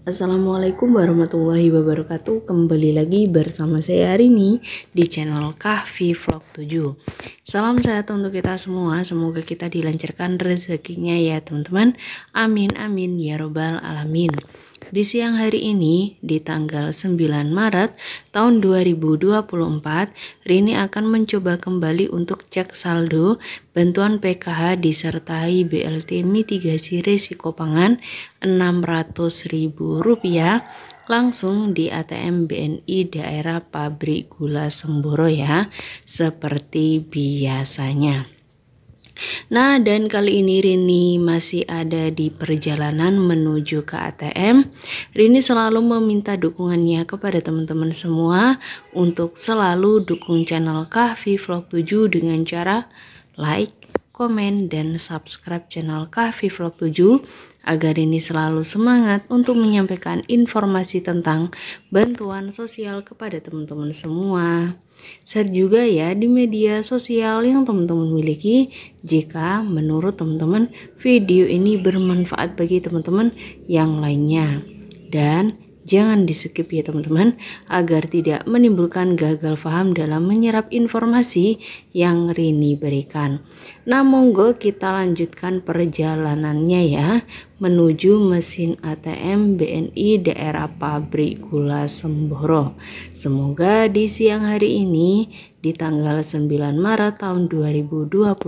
Assalamualaikum warahmatullahi wabarakatuh Kembali lagi bersama saya hari ini di channel Kahfi Vlog 7 Salam sehat untuk kita semua Semoga kita dilancarkan rezekinya ya teman-teman Amin amin ya robbal alamin di siang hari ini, di tanggal 9 Maret tahun 2024, Rini akan mencoba kembali untuk cek saldo bantuan PKH disertai BLT mitigasi risiko pangan Rp600.000 langsung di ATM BNI daerah pabrik gula Semboro ya, seperti biasanya. Nah, dan kali ini Rini masih ada di perjalanan menuju ke ATM. Rini selalu meminta dukungannya kepada teman-teman semua untuk selalu dukung channel Kahvi Vlog 7 dengan cara like, komen, dan subscribe channel Kahvi Vlog 7 agar Rini selalu semangat untuk menyampaikan informasi tentang bantuan sosial kepada teman-teman semua share juga ya di media sosial yang teman-teman miliki jika menurut teman-teman video ini bermanfaat bagi teman-teman yang lainnya. Dan Jangan di skip ya teman-teman agar tidak menimbulkan gagal paham dalam menyerap informasi yang Rini berikan. Nah monggo kita lanjutkan perjalanannya ya menuju mesin ATM BNI daerah pabrik Gula Semboro. Semoga di siang hari ini di tanggal 9 Maret tahun 2024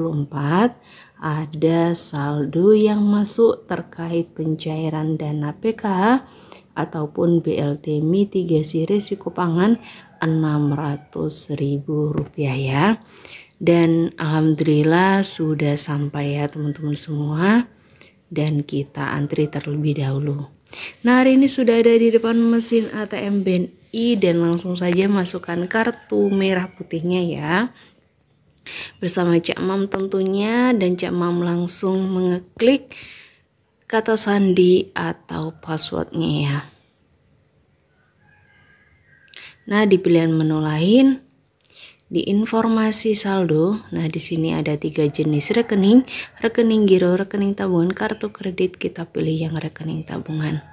ada saldo yang masuk terkait pencairan dana PKH ataupun BLT mitigasi risiko pangan Rp600.000 ya. Dan alhamdulillah sudah sampai ya teman-teman semua dan kita antri terlebih dahulu. Nah, hari ini sudah ada di depan mesin ATM BNI dan langsung saja masukkan kartu merah putihnya ya. Bersama Cak Mam tentunya dan Cak Mam langsung mengeklik kata sandi atau passwordnya ya. Nah, di pilihan menu lain di informasi saldo, nah di sini ada tiga jenis rekening, rekening giro, rekening tabungan, kartu kredit. Kita pilih yang rekening tabungan.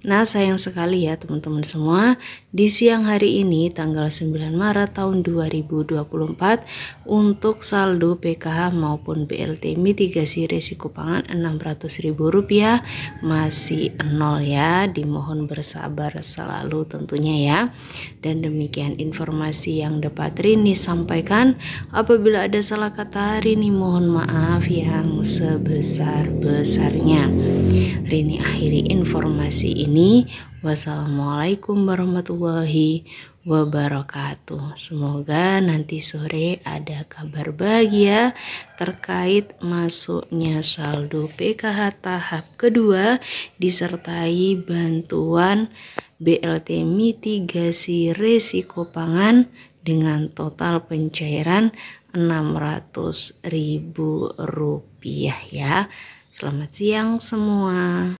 Nah sayang sekali ya teman-teman semua Di siang hari ini tanggal 9 Maret tahun 2024 Untuk saldo PKH maupun BLT mitigasi risiko pangan Rp600.000 masih nol ya Dimohon bersabar selalu tentunya ya Dan demikian informasi yang dapat Rini sampaikan Apabila ada salah kata Rini mohon maaf yang sebesar-besarnya Rini akhiri informasi ini ini. Wassalamualaikum warahmatullahi wabarakatuh. Semoga nanti sore ada kabar bahagia terkait masuknya saldo PKH tahap kedua disertai bantuan BLT mitigasi resiko pangan dengan total pencairan Rp600.000 ya. Selamat siang semua.